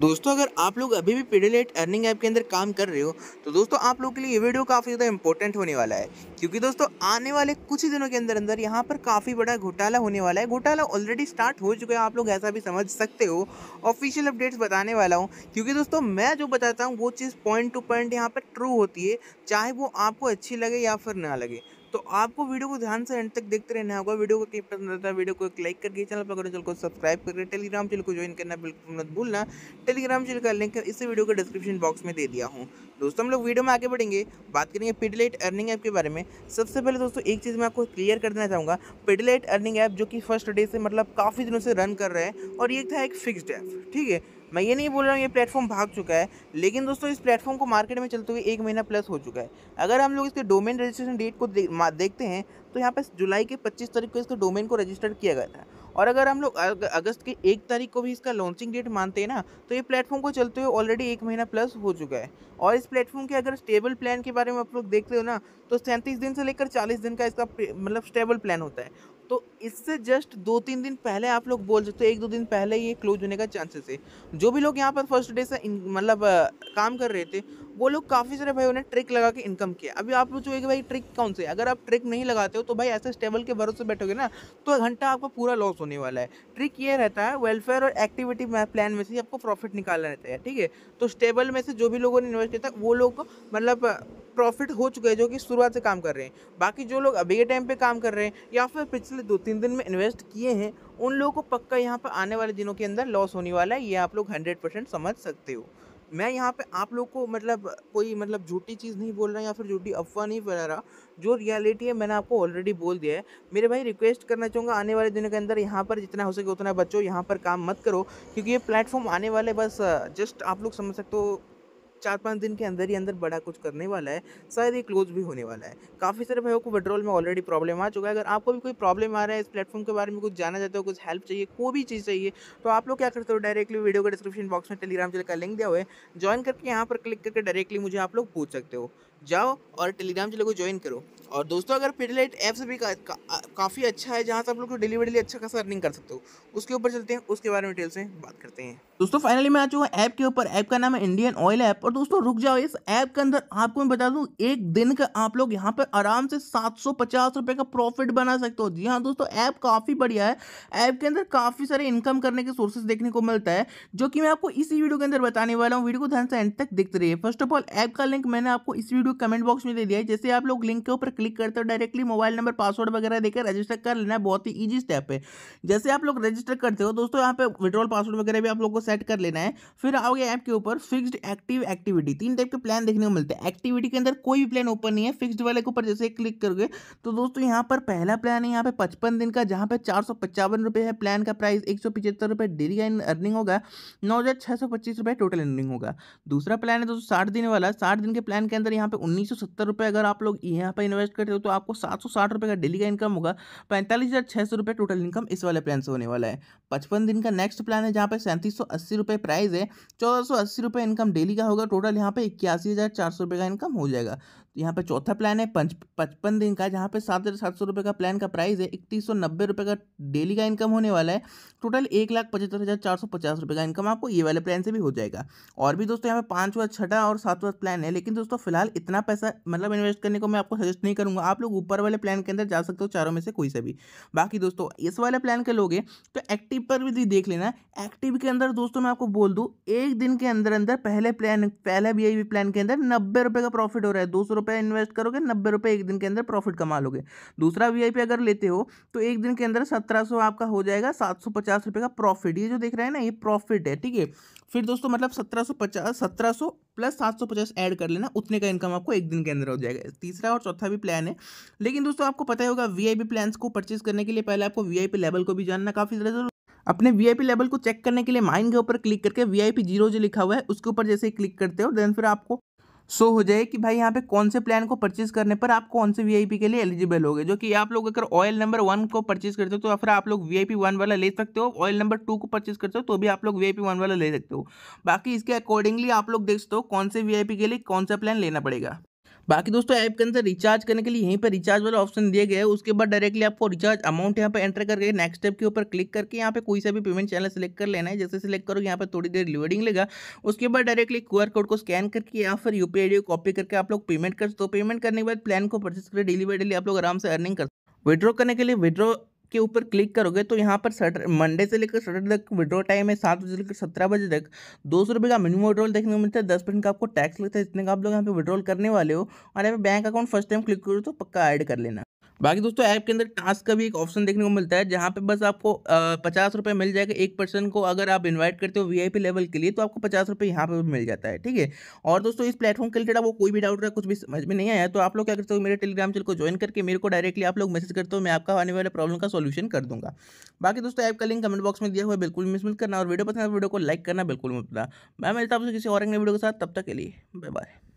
दोस्तों अगर आप लोग अभी भी पीडीलेट अर्निंग ऐप के अंदर काम कर रहे हो तो दोस्तों आप लोग के लिए ये वीडियो काफ़ी ज़्यादा इंपॉर्टेंट होने वाला है क्योंकि दोस्तों आने वाले कुछ ही दिनों के अंदर अंदर यहाँ पर काफ़ी बड़ा घोटाला होने वाला है घोटाला ऑलरेडी स्टार्ट हो चुका है आप लोग ऐसा भी समझ सकते हो ऑफिशियल अपडेट्स बताने वाला हूँ क्योंकि दोस्तों मैं जो बताता हूँ वो चीज़ पॉइंट टू पॉइंट यहाँ पर ट्रू होती है चाहे वो आपको अच्छी लगे या फिर ना लगे तो आपको वीडियो को ध्यान से एंड तक देखते रहना होगा वीडियो को कहीं पसंद आता है वीडियो को एक लाइक करके चैनल पर चैनल को सब्सक्राइब करके टेलीग्राम चैनल को ज्वाइन करना बिल्कुल मत भूलना टेलीग्राम चैनल का लिंक इस वीडियो को डिस्क्रिप्शन बॉक्स में दे दिया हूँ दोस्तों हम लोग वीडियो में आगे बढ़ेंगे बात करेंगे पेडलाइट अर्निंग ऐप के बारे में सबसे पहले दोस्तों एक चीज़ मैं आपको क्लियर कर देना चाहूँगा पेडलाइट अर्निंग ऐप जो कि फर्स्ट डे से मतलब काफ़ी दिनों से रन कर रहे हैं और ये था एक फिक्सड ऐप ठीक है मैं ये नहीं बोल रहा हूँ ये प्लेटफॉर्म भाग चुका है लेकिन दोस्तों इस प्लेटफॉर्म को मार्केट में चलते हुए एक महीना प्लस हो चुका है अगर हम लोग इसके डोमेन रजिस्ट्रेशन डेट को दे, देखते हैं तो यहाँ पर जुलाई के पच्चीस तारीख को इसके डोमेन को रजिस्टर किया गया था और अगर हम लोग अगस्त के एक तारीख को भी इसका लॉन्चिंग डेट मानते हैं ना तो ये प्लेटफॉर्म को चलते हुए ऑलरेडी एक महीना प्लस हो चुका है और इस प्लेटफॉर्म के अगर स्टेबल प्लान के बारे में आप लोग देखते हो ना तो सैंतीस दिन से लेकर चालीस दिन का इसका मतलब स्टेबल प्लान होता है तो इससे जस्ट दो तीन दिन पहले आप लोग बोल सकते हो एक दो दिन पहले ये क्लोज होने का चांसेस है जो भी लोग यहाँ पर फर्स्ट डे से मतलब काम कर रहे थे वो लोग काफ़ी सारे भाई उन्हें ट्रिक लगा के इनकम किया अभी आप लोग है भाई ट्रिक कौन से अगर आप ट्रिक नहीं लगाते हो तो भाई ऐसे स्टेबल के भरोसे बैठोगे ना तो घंटा आपका पूरा लॉस होने वाला है ट्रिक ये रहता है वेलफेयर और एक्टिविटी प्लान में से आपको प्रॉफिट निकालना रहता है ठीक है तो स्टेबल में से जो भी लोगों ने इन्वेस्ट किया था वो लोग मतलब प्रॉफिट हो चुके हैं जो कि शुरुआत से काम कर रहे हैं बाकी जो लोग अभी के टाइम पे काम कर रहे हैं या फिर पिछले दो तीन दिन में इन्वेस्ट किए हैं उन लोगों को पक्का यहाँ पर आने वाले दिनों के अंदर लॉस होने वाला है ये आप लोग हंड्रेड परसेंट समझ सकते हो मैं यहाँ पे आप लोग को मतलब कोई मतलब झूठी चीज़ नहीं बोल रहा या फिर झूठी अफवाह नहीं फैला रहा जो रियलिटी है मैंने आपको ऑलरेडी बोल दिया है मेरे भाई रिक्वेस्ट करना चाहूँगा आने वाले दिनों के अंदर यहाँ पर जितना हो सके उतना बच्चों यहाँ पर काम मत करो क्योंकि ये प्लेटफॉर्म आने वाले बस जस्ट आप लोग समझ सकते हो चार पाँच दिन के अंदर ही अंदर बड़ा कुछ करने वाला है शायद ये क्लोज भी होने वाला है काफ़ी सारे भाइयों को विड्रॉल में ऑलरेडी प्रॉब्लम आ चुका है अगर आपको भी कोई प्रॉब्लम आ रहा है इस प्लेटफॉर्म के बारे में कुछ जाना चाहते हो कुछ हेल्प चाहिए कोई भी चीज़ चाहिए तो आप लोग क्या करते हो डायरेक्टली वीडियो के डिस्क्रिप्शन बॉक्स में टेलीग्राम चैनल का लिंक दिया हुआ है ज्वाइन करके यहाँ पर क्लिक करके डायरेक्टली मुझे आप लोग पूछ सकते हो जाओ और टेलीग्राम चैनल को ज्वाइन करो और दोस्तों अगर पेटेलाइट ऐप्स भी का, का, काफ़ी अच्छा है जहाँ से आप लोग को तो डिलीवरी अच्छा खासा अर्निंग कर सकते हो उसके ऊपर चलते हैं उसके बारे में डिटेल से बात करते हैं दोस्तों फाइनली मैं आ चुका हूँ ऐप के ऊपर ऐप का नाम है इंडियन ऑयल ऐप और दोस्तों रुक जाओ इस ऐप के अंदर आपको मैं बता दूँ एक दिन का आप लोग यहाँ पर आराम से सात सौ का प्रॉफिट बना सकते हो जी हाँ दोस्तों ऐप काफ़ी बढ़िया है ऐप के अंदर काफ़ी सारे इनकम करने के सोर्सेज देखने को मिलता है जो कि मैं आपको इसी वीडियो के अंदर बताने वाला हूँ वीडियो को ध्यान से एंड तक देखते रहिए फर्स्ट ऑफ ऑल ऐप का लिंक मैंने आपको इस वीडियो कमेंट बॉक्स में दे दिया है जैसे आप लोग लिंक के ऊपर क्लिक करते हो डायरेक्टली मोबाइल नंबर पासवर्ड वगैरह देकर रजिस्टर कर लेना है बहुत ही ईजी स्टेप है जैसे आप लोग रजिस्टर करते हो दोस्तों यहाँ पे विड्रॉल पासवर्ड वगैरह भी आप लोग को सेट कर लेना है फिर आओगे ऐप के ऊपर फिक्सड एक्टिव एक्टिविटी तीन टाइप के प्लान देखने को मिलते हैं एक्टिविटी के अंदर कोई भी प्लान ओपन नहीं है फिक्स्ड वाले के ऊपर जैसे क्लिक करोगे तो दोस्तों यहाँ पर पहला प्लान है यहाँ पे पचपन दिन का जहाँ पे चार है प्लान का प्राइस एक सौ डेली का अर्निंग होगा नौ हज़ार टोटल अर्निंग होगा दूसरा प्लान है दोस्तों साठ दिन वाला साठ दिन के प्लान के अंदर यहाँ पे उन्नीस सौ सत्तर रुपये अगर आप लोग यहाँ पर इन्वेस्ट इन्वेस्ट करते हो तो आपको सात सौ साठ रुपये का डेली का इनकम होगा पैंतालीस हज़ार छः सौ रुपये टोटल इनकम इस वाले प्लान से होने वाला है पचपन दिन का नेक्स्ट प्लान है जहाँ पे सैंतीस सौ अस्सी रुपये प्राइज़ है चौदह सौ अस्सी रुपये इनकम डेली का होगा टोटल यहाँ पे इक्यासी हज़ार चार सौ रुपये का इनकम हो जाएगा तो यहाँ पे चौथा प्लान है पंच पचपन दिन का जहाँ पे सात हज़ार सात सौ रुपये का प्लान का प्राइस है इकतीस सौ नब्बे रुपये का डेली का इनकम होने वाला है टोटल एक लाख पचहत्तर हज़ार चार सौ पचास रुपये का इनकम आपको ये वाले प्लान से भी हो जाएगा और भी दोस्तों यहाँ पे पाँचवा छठा और सातवा प्लान है लेकिन दोस्तों फिलहाल इतना पैसा मतलब इन्वेस्ट करने को मैं आपको सजेस्ट नहीं करूँगा आप लोग ऊपर वाले प्लान के अंदर जा सकते हो चारों में से कोई सा भी बाकी दोस्तों इस वाले प्लान के लोगे तो एक्टिव पर भी देख लेना एक्टिव के अंदर दोस्तों मैं आपको बोल दूँ एक दिन के अंदर अंदर पहले प्लान पहले भी प्लान के अंदर नब्बे रुपये का प्रॉफिट हो रहा है दो सौ रुपया इन्वेस्ट करोगे नब्बे रुपये एक दिन के अंदर प्रॉफिट कमा लोगे दूसरा वीआईपी अगर लेते हो तो एक दिन के अंदर सत्रह आपका हो जाएगा सात सौ रुपये का प्रॉफिट ये जो देख रहे हैं ना ये प्रॉफिट है ठीक है फिर दोस्तों मतलब सत्रह सौ पचास सत्रह सौ प्लस सात सौ पचास ऐड कर लेना उतने का इनकम आपको एक दिन के अंदर हो जाएगा तीसरा और चौथा भी प्लान है लेकिन दोस्तों आपको पता ही होगा वीआईपी प्लान्स को परचेज करने के लिए पहले आपको वीआईपी लेवल को भी जानना काफ़ी ज़रूरी अपने वीआईपी लेवल को चेक करने के लिए माइन के ऊपर क्लिक करके वीआईपी जीरो जो लिखा हुआ है उसके ऊपर जैसे ही क्लिक करते हो देन फिर आपको शो हो जाए कि भाई यहाँ पे कौन से प्लान को परचेज करने पर आप कौन से वी के लिए एलिजिबल हो जो कि आप लोग अगर ऑयल नंबर वन को परचेज करते हो तो फिर आप लोग वी वन वाला ले सकते हो ऑयल नंबर टू को परचेज करते हो तो भी आप लोग वी वन वाला ले सकते हो बाकी इसके अकॉर्डिंगली आप लोग देख सकते हो कौन से वी के लिए कौन सा प्लान लेना पड़ेगा बाकी दोस्तों ऐप के अंदर रिचार्ज करने के लिए यहीं पर रिचार्ज वाला ऑप्शन दिया गया है उसके बाद डायरेक्टली आपको रिचार्ज अमाउंट यहाँ पर एंटर करके नेक्स्ट स्टेप के ऊपर क्लिक करके यहाँ पे कोई सा भी पेमेंट चैनल सेलेक्ट कर लेना है जैसे सिलेक्ट करोगे यहाँ पर थोड़ी देर लोडिंग लेगा उसके बाद डायरेक्टली क्यू कोड को स्कैन करके या फिर यू पी कॉपी करके आप लोग पेमेंट कर सकते हो पेमेंट करने के बाद प्लान को परचेस करके डेली बाई डेली आप लोग आराम से अर्निंग कर विड्रॉ करने के लिए विड्रॉ के ऊपर क्लिक करोगे तो यहाँ पर सटर मंडे से लेकर सैटरडे तक विड्रॉ टाइम है सात बजे लेकर सत्रह बजे तक दो सौ रुपये का मिनिमम विड्रॉल देखने को मिलता है दस परसेंट का आपको टैक्स लगता है जितने का आप लोग यहाँ पे विड्रॉल करने वाले हो और यहाँ पे bank account first time click करो तो पक्का ऐड कर लेना बाकी दोस्तों ऐप के अंदर टास्क का भी एक ऑप्शन देखने को मिलता है जहाँ पे बस आपको पचास रुपये मिल जाएगा एक पर्सन को अगर आप इनवाइट करते हो वीआईपी लेवल के लिए तो आपको पचास रुपये यहाँ पर भी मिल जाता है ठीक है और दोस्तों इस प्लेटफॉर्म के रिलेटेड आपको कोई भी डाउट रहा कुछ भी समझ में नहीं आया तो आप लोग क्या करते हो मेरे टेलीग्राम चैनल को ज्वाइन करके मेरे को डायरेक्टली आप लोग मैसेज करते हो मैं आपका आने वाले प्रॉब्लम का सोल्यूशन कर दूँगा बाकी दोस्तों ऐप का लिंक कमेंट बॉक्स में दिया हुआ बिल्कुल मिस मिल करना और वीडियो पसंद तो वीडियो को लाइक करना बिल्कुल मिलता मैं मिलता आपसे किसी और वीडियो के साथ तब तक के लिए बाय बाय